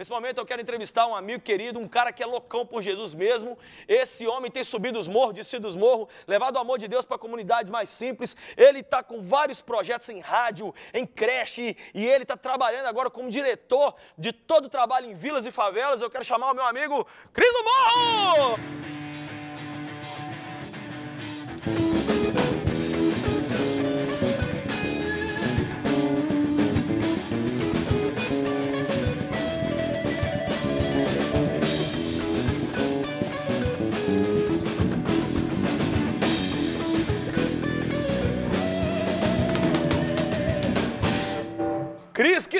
Nesse momento eu quero entrevistar um amigo querido, um cara que é loucão por Jesus mesmo. Esse homem tem subido os morros, descido os morros, levado o amor de Deus para a comunidade mais simples. Ele está com vários projetos em rádio, em creche, e ele está trabalhando agora como diretor de todo o trabalho em vilas e favelas. Eu quero chamar o meu amigo Cris do Morro!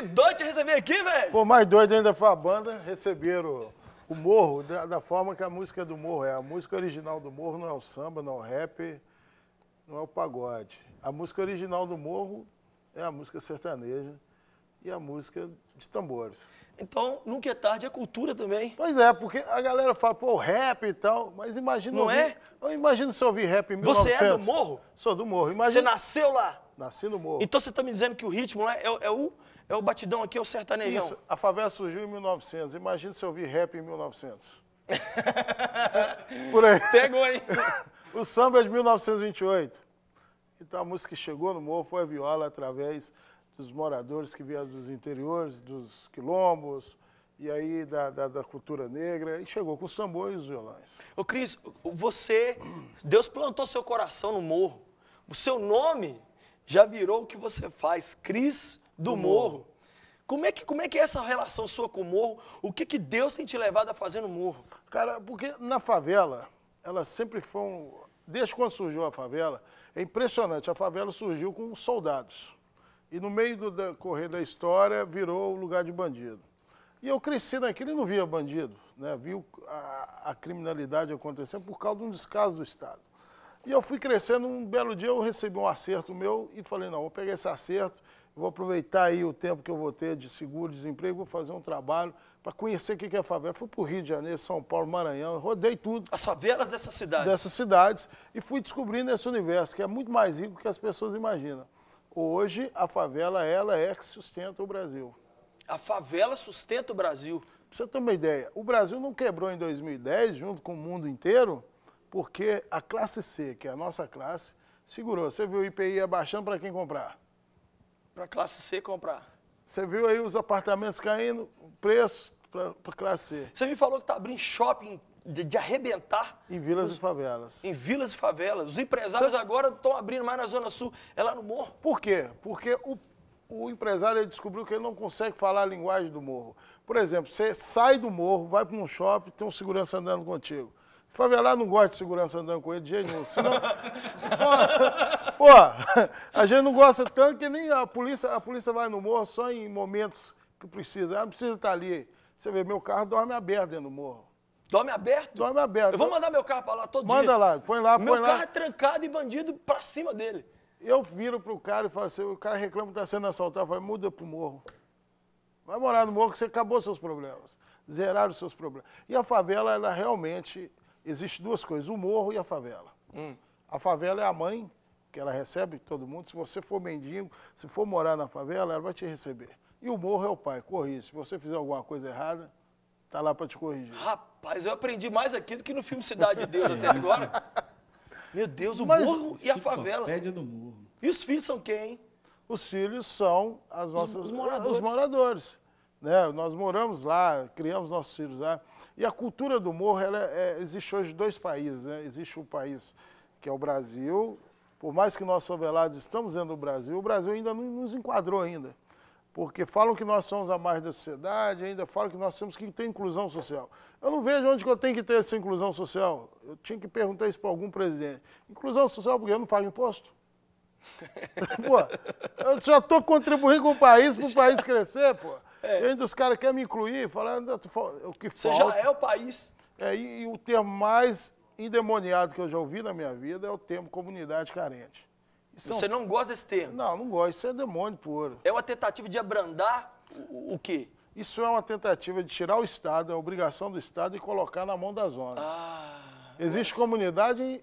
que doido de receber aqui, velho! Pô, mais doido ainda foi a banda, receberam o Morro da, da, forma que a música do Morro é. A música original do Morro não é o samba, não é o rap, não é o pagode. A música original do Morro é a música sertaneja e a música de tambores. Então, nunca é tarde, é cultura também. Pois é, porque a galera fala, pô, rap e tal, mas imagina... Não ouvir, é? Eu imagino se eu ouvir rap em você 1900. Você é do Morro? Sou do Morro. Imagina... Você nasceu lá? Nasci no Morro. Então você está me dizendo que o ritmo lá é, é o é o batidão aqui, é o sertanejão. Isso, a favela surgiu em 1900. Imagina se eu vi rap em 1900. Por aí. Pegou, hein? o samba é de 1928. Então a música que chegou no morro foi a viola através dos moradores que vieram dos interiores, dos quilombos, e aí da, da, da, cultura negra, e chegou com os tambores e os violões. Ô Cris, você, Deus plantou seu coração no morro. O seu nome já virou o que você faz, Cris do, morro. morro. Como é, que, como é que é essa relação sua com o morro? O que, que Deus tem te levado a fazer no morro? Cara, porque na favela, ela sempre foi um. Desde quando surgiu a favela, é impressionante. A favela surgiu com soldados. E no meio do da, correr da história, virou lugar de bandido. E eu cresci naquilo e não via bandido. Né? viu a, a criminalidade acontecendo por causa de um descaso do Estado. E eu fui crescendo, um belo dia eu recebi um acerto meu e falei, não, vou pegar esse acerto vou aproveitar aí o tempo que eu vou ter de seguro-desemprego, vou fazer um trabalho para conhecer o que é favela. Fui para o Rio de Janeiro, São Paulo, Maranhão, rodei tudo. As favelas dessas cidades? Dessas cidades. E fui descobrindo esse universo, que é muito mais rico que as pessoas imaginam. Hoje, a favela, ela é que sustenta o Brasil. A favela sustenta o Brasil? Pra você ter uma ideia, o Brasil não quebrou em 2010, junto com o mundo inteiro, porque a classe C, que é a nossa classe, segurou. Você viu o IPI abaixando para quem comprar? Para classe C comprar. Você viu aí os apartamentos caindo, preço para classe C. Você me falou que está abrindo shopping de, de, arrebentar. Em vilas os, e favelas. Em vilas e favelas. Os empresários Cê... agora estão abrindo mais na Zona Sul, é lá no Morro. Por quê? Porque o, o empresário descobriu que ele não consegue falar a linguagem do morro. Por exemplo, você sai do morro, vai para um shopping, tem um segurança andando contigo. Favelado não gosta de segurança andando com ele de jeito nenhum. pô, a gente não gosta tanto que nem a polícia, a polícia vai no morro só em momentos que precisa. Ela não precisa estar ali. Você vê, meu carro dorme aberto dentro do morro. Dorme aberto? Dorme aberto. Eu vou mandar meu carro para lá todo Manda dia. Manda lá, põe lá, põe meu lá. Meu carro é trancado e bandido para cima dele. Eu viro pro cara e falo assim, o cara reclama que está sendo assaltado. Eu falo, muda pro morro. Vai morar no morro que você acabou seus problemas. Zeraram seus problemas. E a favela, ela realmente Existem duas coisas, o morro e a favela. Hum. A favela é a mãe que ela recebe todo mundo. Se você for mendigo, se for morar na favela, ela vai te receber. E o morro é o pai, corrige. Se você fizer alguma coisa errada, tá lá para te corrigir. Rapaz, eu aprendi mais aqui do que no filme Cidade de Deus até agora. Meu Deus, o Mas morro e a favela. do morro. E os filhos são quem, Os filhos são as nossas, os, os moradores. Os moradores. Né? Nós moramos lá, criamos nossos filhos lá. E a cultura do morro, ela é, é, existe hoje dois países. Né? Existe um país que é o Brasil. Por mais que nós favelados estamos dentro do Brasil, o Brasil ainda não nos enquadrou ainda. Porque falam que nós somos a mais da sociedade, ainda falam que nós temos que ter inclusão social. Eu não vejo onde que eu tenho que ter essa inclusão social. Eu tinha que perguntar isso para algum presidente. Inclusão social porque eu não pago imposto. pô, eu já estou contribuindo com o país, para o país é. crescer, pô. É. E ainda os caras querem me incluir, falando o que Você falta. já é o país. É, e, e o termo mais endemoniado que eu já ouvi na minha vida é o termo comunidade carente. São... Você não gosta desse termo? Não, não gosto. Isso é demônio puro. É uma tentativa de abrandar o, o quê? Isso é uma tentativa de tirar o Estado, é a obrigação do Estado, e colocar na mão das ONGs. Ah, Existe mas... comunidade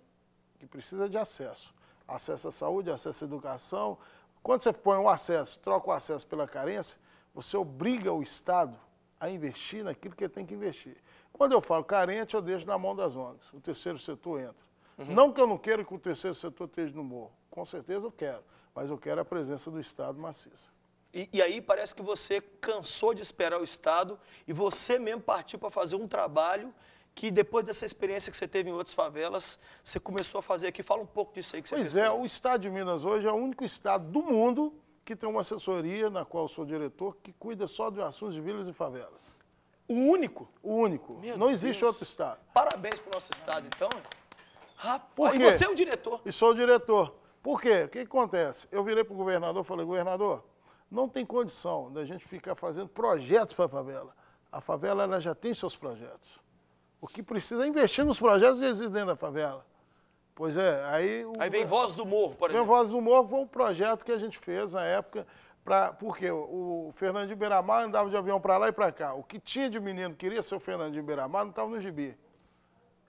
que precisa de acesso acesso à saúde, acesso à educação. Quando você põe um acesso, troca o acesso pela carência, você obriga o Estado a investir naquilo que ele tem que investir. Quando eu falo carente, eu deixo na mão das ONGs. O terceiro setor entra. Uhum. Não que eu não queira que o terceiro setor esteja no morro. Com certeza eu quero. Mas eu quero a presença do Estado maciça. E, e, aí parece que você cansou de esperar o Estado e você mesmo partiu para fazer um trabalho que depois dessa experiência que você teve em outras favelas, você começou a fazer aqui. Fala um pouco disso aí que você Pois fez. é, o Estado de Minas hoje é o único estado do mundo que tem uma assessoria, na qual sou diretor, que cuida só de assuntos de vilas e favelas. O único? O único. Meu Não existe outro estado. Parabéns para o nosso estado, então. Rapaz, e você é o diretor. E sou o diretor. Por quê? O que, que acontece? Eu virei para o governador e falei, governador, não tem condição da gente ficar fazendo projetos para a favela. A favela ela já tem seus projetos. O que precisa é investir nos projetos que existem dentro da favela. Pois é, aí... O, aí vem Voz do Morro, por exemplo. Vem Voz do Morro foi um projeto que a gente fez na época, pra, porque o Fernando de Beiramar andava de avião para lá e para cá. O que tinha de menino que queria ser o de Beiramar não estava no gibi.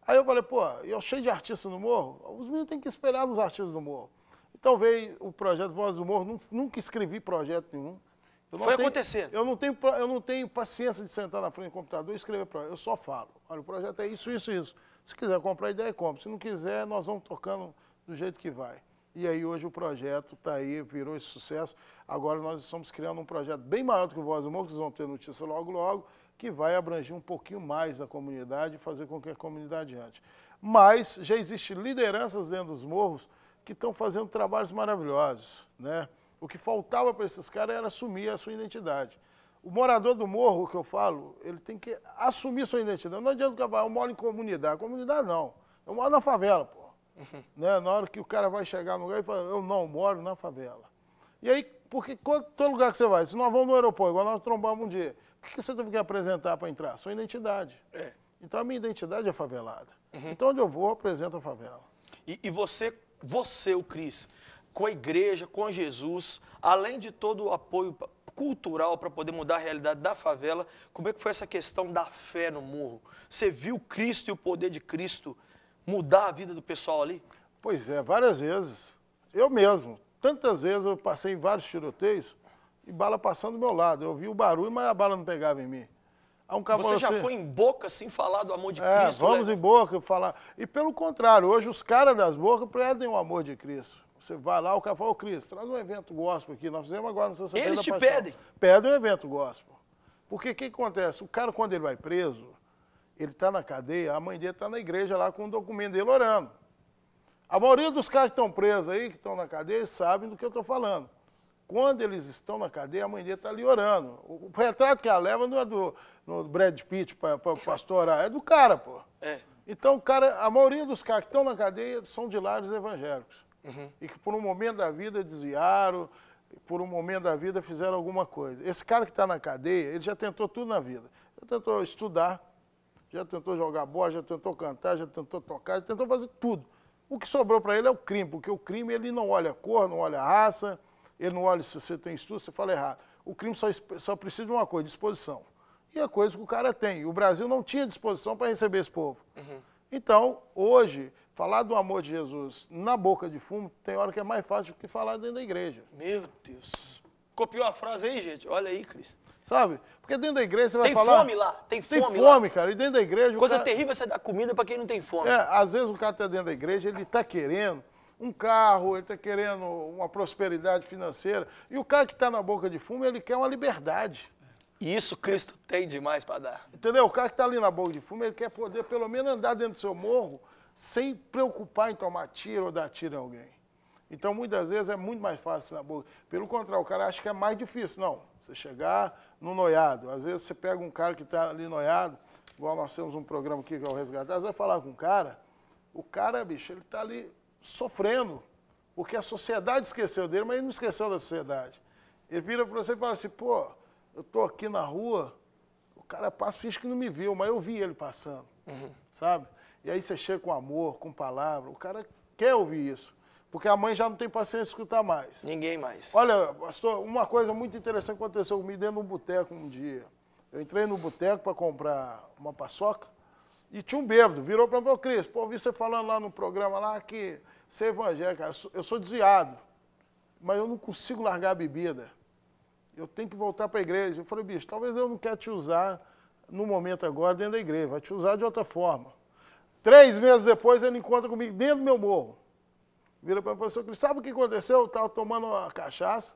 Aí eu falei, pô, eu cheio de artistas no morro, os meninos têm que esperar nos artistas do morro. Então veio o projeto Voz do Morro, nunca escrevi projeto nenhum. Foi tenho, acontecendo. Eu não, tenho, eu não tenho paciência de sentar na frente do computador e escrever para Eu só falo. Olha, o projeto é isso, isso, isso. Se quiser comprar ideia, compra. Se não quiser, nós vamos tocando do jeito que vai. E aí hoje o projeto está aí, virou esse sucesso. Agora nós estamos criando um projeto bem maior do que o Voz do Morro, que vocês vão ter notícia logo, logo, que vai abranger um pouquinho mais da comunidade e fazer com que a comunidade ande. Mas já existem lideranças dentro dos morros que estão fazendo trabalhos maravilhosos, né? O que faltava para esses caras era assumir a sua identidade. O morador do morro, que eu falo, ele tem que assumir sua identidade. Não adianta falar eu moro em comunidade. Comunidade não. Eu moro na favela, pô. Uhum. Né? Na hora que o cara vai chegar no lugar e fala, eu não moro na favela. E aí, porque todo lugar que você vai, se nós vamos no aeroporto, igual nós trombamos um dia, o que você tem que apresentar para entrar? Sua identidade. É. Então a minha identidade é favelada. Uhum. Então onde eu vou, eu apresento a favela. E, e você, você, o Cris, com a igreja, com Jesus, além de todo o apoio cultural para poder mudar a realidade da favela, como é que foi essa questão da fé no morro? Você viu Cristo e o poder de Cristo mudar a vida do pessoal ali? Pois é, várias vezes. Eu mesmo, tantas vezes eu passei em vários tiroteios e bala passando do meu lado. Eu vi o barulho, mas a bala não pegava em mim. Um você assim, já assim, foi em boca, sem assim, falar do amor de é, Cristo? vamos né? em boca falar. E pelo contrário, hoje os caras das bocas predem o amor de Cristo. Você vai lá, o cara fala, ô Cris, traz um evento gospel aqui. Nós fizemos agora nessa semana. Eles te paixão. pedem? Pedem um evento gospel. Porque o que acontece? O cara, quando ele vai preso, ele está na cadeia, a mãe dele está na igreja lá com o documento dele orando. A maioria dos caras que estão presos aí, que estão na cadeia, sabem do que eu estou falando. Quando eles estão na cadeia, a mãe dele está ali orando. O, retrato que ela leva não é do no Brad Pitt para pastorar, é do cara, pô. É. Então, cara, a maioria dos caras que estão na cadeia são de lares evangélicos uhum. e que por um momento da vida desviaram, por um momento da vida fizeram alguma coisa. Esse cara que está na cadeia, ele já tentou tudo na vida. Já tentou estudar, já tentou jogar bola, já tentou cantar, já tentou tocar, já tentou fazer tudo. O que sobrou para ele é o crime, porque o crime ele não olha cor, não olha raça, ele não olha se você tem estudo, você fala errado. O crime só, só precisa de uma coisa, disposição. E a coisa que o cara tem. O Brasil não tinha disposição para receber esse povo. Uhum. Então, hoje, Falar do amor de Jesus na boca de fumo tem hora que é mais fácil do que falar dentro da igreja. Meu Deus. Copiou a frase aí, gente? Olha aí, Cris. Sabe? Porque dentro da igreja você vai falar... Tem fome lá, tem fome Tem fome, lá. cara. E dentro da igreja... Coisa cara... terrível é você dar comida para quem não tem fome. É, às vezes o cara está dentro da igreja, ele está querendo um carro, ele está querendo uma prosperidade financeira. E o cara que está na boca de fumo, ele quer uma liberdade. E isso Cristo tem demais para dar. Entendeu? O cara que está ali na boca de fumo, ele quer poder pelo menos andar dentro do seu morro sem preocupar em tomar tiro ou dar tiro em alguém. Então, muitas vezes é muito mais fácil na boca. Pelo contrário, o cara acha que é mais difícil. Não, você chegar no noiado. Às vezes você pega um cara que está ali noiado, igual nós temos um programa aqui que é o Resgatar, você vai falar com um cara, o cara, bicho, ele está ali sofrendo, porque a sociedade esqueceu dele, mas ele não esqueceu da sociedade. Ele vira para você e fala assim, pô, eu estou aqui na rua, o cara passa, finge que não me viu, mas eu vi ele passando, uhum. sabe? E aí você chega com amor, com palavra. O cara quer ouvir isso. Porque a mãe já não tem paciência de escutar mais. Ninguém mais. Olha, pastor, uma coisa muito interessante aconteceu comigo dentro de um boteco um dia. Eu entrei no boteco para comprar uma paçoca e tinha um bêbado. Virou para mim, ô Cris, pô, ouvi você falando lá no programa lá que você é evangélico. Eu sou, eu sou desviado, mas eu não consigo largar a bebida. Eu tenho que voltar para a igreja. Eu falei, bicho, talvez eu não quero te usar no momento agora dentro da igreja. Vai te usar de outra forma. Três meses depois ele encontra comigo dentro do meu morro. Vira para mim e fala, assim, Cristo, sabe o que aconteceu? Eu estava tomando uma cachaça,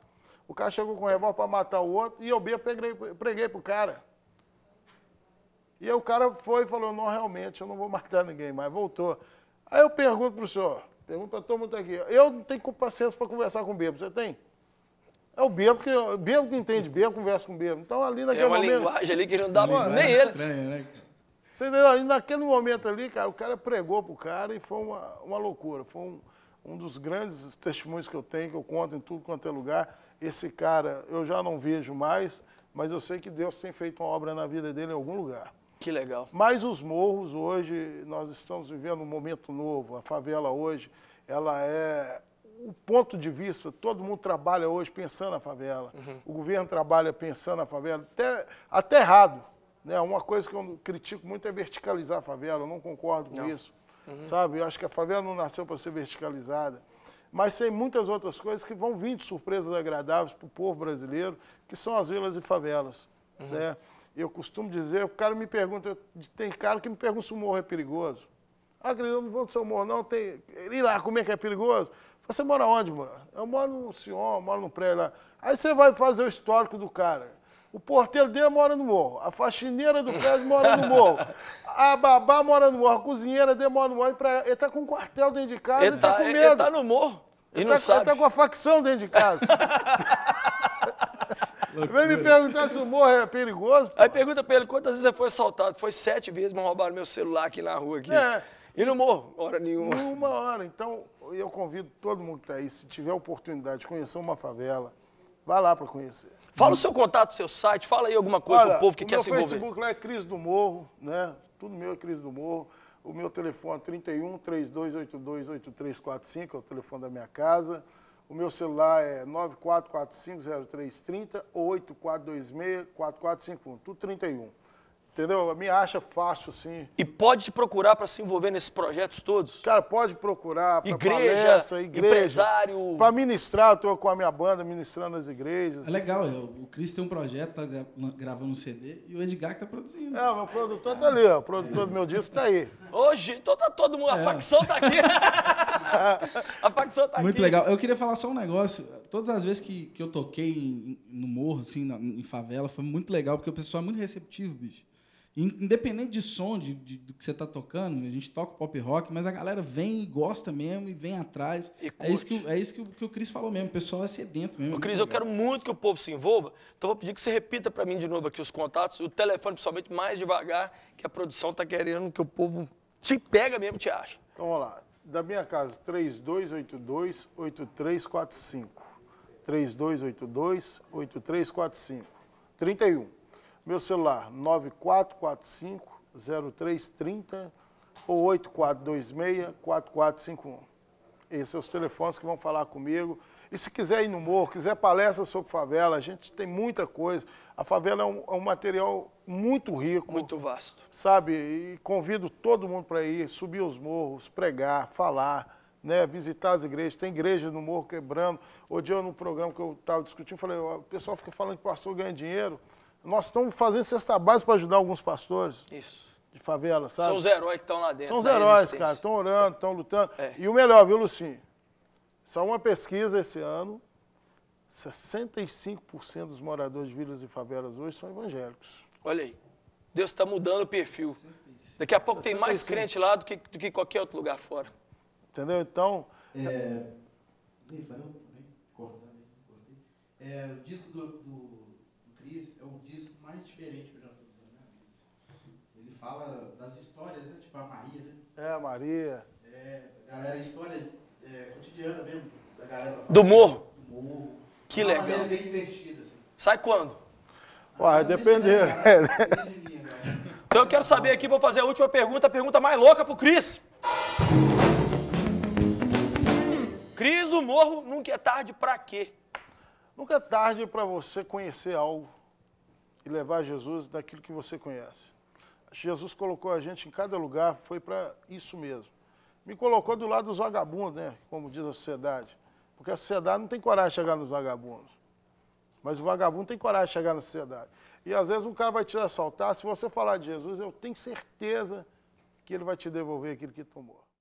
o cara chegou com um revólver para matar o outro e eu bebo, preguei, preguei para o cara. E aí o cara foi e falou, não, realmente, eu não vou matar ninguém mais, voltou. Aí eu pergunto para o senhor, pergunto para todo mundo tá aqui, eu não tenho paciência para conversar com o bêbado, você tem? É o bêbado que, bêbado que entende bêbado, conversa com o bêbado. Então ali é naquele momento... É uma momento, linguagem ali que não dá não, nem ele. Estranho, né? Você entendeu? E naquele momento ali, cara, o cara pregou pro cara e foi uma, uma loucura. Foi um, um dos grandes testemunhos que eu tenho, que eu conto em tudo quanto é lugar. Esse cara eu já não vejo mais, mas eu sei que Deus tem feito uma obra na vida dele em algum lugar. Que legal. Mas os morros hoje, nós estamos vivendo um momento novo. A favela hoje, ela é o ponto de vista, todo mundo trabalha hoje pensando na favela. Uhum. O governo trabalha pensando na favela, até, até errado. Né? Uma coisa que eu critico muito é verticalizar a favela, eu não concordo com não. isso. Uhum. Sabe? Eu acho que a favela não nasceu para ser verticalizada. Mas tem muitas outras coisas que vão vir de surpresas agradáveis para o povo brasileiro, que são as vilas e favelas. Uhum. Né? Eu costumo dizer, o cara me pergunta, tem cara que me pergunta se o morro é perigoso. Ah, querido, eu não vou no seu morro, não. Tem... E lá, como é que é perigoso? Você mora onde, mano? Eu moro no Sion, eu moro no prédio lá. Aí você vai fazer o histórico do cara. O porteiro dele mora no morro. A faxineira do prédio mora no morro. A babá mora no morro. A cozinheira dele mora no morro. Ele está com um quartel dentro de casa. Ele está tá com medo. Ele está no morro. E ele não tá, tá sabe. Ele está com a facção dentro de casa. Vem me perguntar se o morro é perigoso. Pô. Aí pergunta para ele quantas vezes você foi assaltado. Foi sete vezes, mas roubaram meu celular aqui na rua. Aqui. É. E no morro, hora nenhuma. Nenhuma hora. Então, eu convido todo mundo que está aí, se tiver oportunidade de conhecer uma favela, vá lá para conhecer. Fala o hum. seu contato, seu site, fala aí alguma coisa Olha, pro povo que quer se envolver. O meu Facebook lá é Cris do Morro, né? Tudo meu é Cris do Morro. O meu telefone é 31 3282 8345, é o telefone da minha casa. O meu celular é 94450330 ou 8426 4451, tudo 31. Entendeu? Me acha fácil, sim. E pode te procurar para se envolver nesses projetos todos? Cara, pode procurar. Igreja, palestra, igreja, empresário. Para ministrar, estou com a minha banda ministrando as igrejas. É legal, eu, o Cris tem um projeto, tá gravando um CD e o Edgar que tá produzindo. É, o meu produtor tá ali, ó, o produtor do meu disco tá aí. Hoje, então tá todo mundo, a é. facção tá aqui. a facção tá Muito aqui. legal. Eu queria falar só um negócio. Todas as vezes que, que eu toquei em, no morro, assim, na, em favela, foi muito legal, porque o pessoal é muito receptivo, bicho. Independente de som, de, de, do que você tá tocando, a gente toca pop rock, mas a galera vem e gosta mesmo e vem atrás. E é isso, que, é isso que, que o Cris falou mesmo, o pessoal é sedento mesmo. É Cris, eu quero muito que o povo se envolva, então vou pedir que você repita para mim de novo aqui os contatos, o telefone principalmente mais devagar, que a produção tá querendo que o povo te pega mesmo, te acha. Então vamos lá da minha casa, 3282-8345. 3282-8345. 31. Meu celular, 9445-0330 ou 8426-4451. Esses são os telefones que vão falar comigo. E se quiser ir no morro, quiser palestra sobre favela, a gente tem muita coisa. A favela é um, é um material muito rico. Muito vasto. Sabe? E convido todo mundo para ir, subir os morros, pregar, falar, né? visitar as igrejas. Tem igreja no Morro Quebrando. Hoje eu, no programa que eu estava discutindo, falei, o pessoal fica falando que o pastor ganha dinheiro. Nós estamos fazendo cesta base para ajudar alguns pastores. Isso. De favela, sabe? São os heróis que estão lá dentro. São os heróis, cara. Estão orando, estão lutando. É. E o melhor, viu, Lucinho? Só uma pesquisa esse ano, 65% dos moradores de vilas e favelas hoje são evangélicos. Olha aí. Deus está mudando o perfil. Daqui a pouco tem tá mais crente lá do que, do que qualquer outro lugar fora. Entendeu? Então. É, é, o disco do, do, do Cris é o disco mais diferente que eu já estou usando na minha vida. Assim. Ele fala das histórias, né? Tipo a Maria, né? É, a Maria. É, galera, a história é, cotidiana mesmo da galera. Do morro? Do morro. Que legal. uma maneira bem divertida, assim. Sai quando? Uai, depende. É então eu quero saber aqui, vou fazer a última pergunta, a pergunta mais louca pro Cris. Cris do Morro, nunca é tarde para quê? Nunca é tarde para você conhecer algo e levar Jesus daquilo que você conhece. Jesus colocou a gente em cada lugar, foi para isso mesmo. Me colocou do lado dos vagabundos, né? Como diz a sociedade. Porque a sociedade não tem coragem de chegar nos vagabundos. Mas o vagabundo tem coragem de chegar na sociedade. E às vezes um cara vai te assaltar, se você falar de Jesus, eu tenho certeza que ele vai te devolver aquilo que tomou.